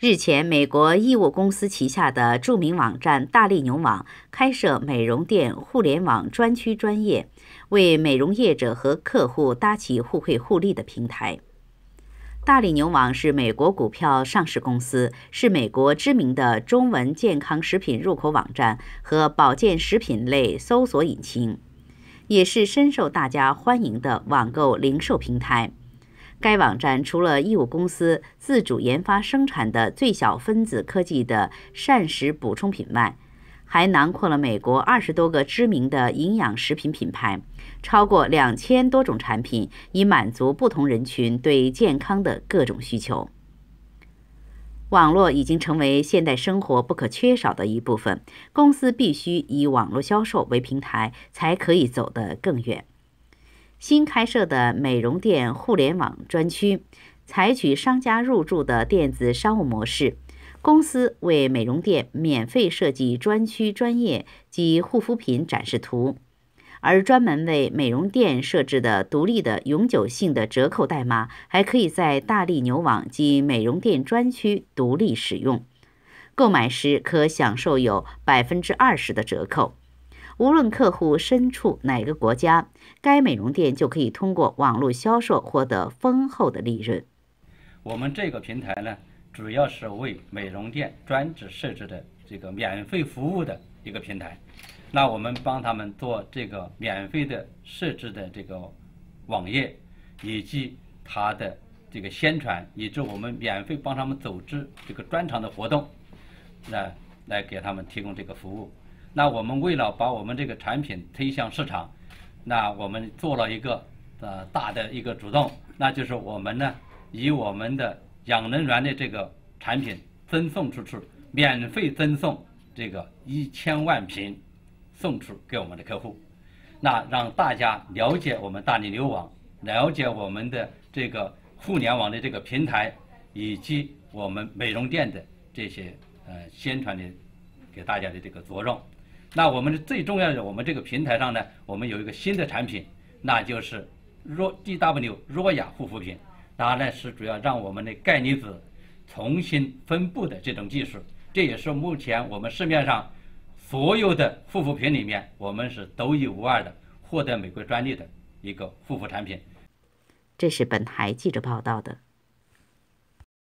日前，美国义务公司旗下的著名网站“大力牛网”开设美容店互联网专区，专业为美容业者和客户搭起互惠互利的平台。“大力牛网”是美国股票上市公司，是美国知名的中文健康食品入口网站和保健食品类搜索引擎，也是深受大家欢迎的网购零售平台。该网站除了义务公司自主研发生产的最小分子科技的膳食补充品外，还囊括了美国二十多个知名的营养食品品牌，超过两千多种产品，以满足不同人群对健康的各种需求。网络已经成为现代生活不可缺少的一部分，公司必须以网络销售为平台，才可以走得更远。新开设的美容店互联网专区，采取商家入驻的电子商务模式。公司为美容店免费设计专区专业及护肤品展示图，而专门为美容店设置的独立的永久性的折扣代码，还可以在大力牛网及美容店专区独立使用。购买时可享受有百分之二十的折扣。无论客户身处哪个国家，该美容店就可以通过网络销售获得丰厚的利润。我们这个平台呢，主要是为美容店专职设置的这个免费服务的一个平台。那我们帮他们做这个免费的设置的这个网页，以及它的这个宣传，以及我们免费帮他们组织这个专场的活动，来来给他们提供这个服务。那我们为了把我们这个产品推向市场，那我们做了一个呃大的一个主动，那就是我们呢以我们的养能源的这个产品赠送出去，免费赠送这个一千万瓶送出给我们的客户，那让大家了解我们大力牛网，了解我们的这个互联网的这个平台，以及我们美容店的这些呃宣传的给大家的这个作用。那我们的最重要的，我们这个平台上呢，我们有一个新的产品，那就是若 DW 若雅护肤品。它呢是主要让我们的钙离子重新分布的这种技术，这也是目前我们市面上所有的护肤品里面，我们是独一无二的，获得美国专利的一个护肤产品。这是本台记者报道的。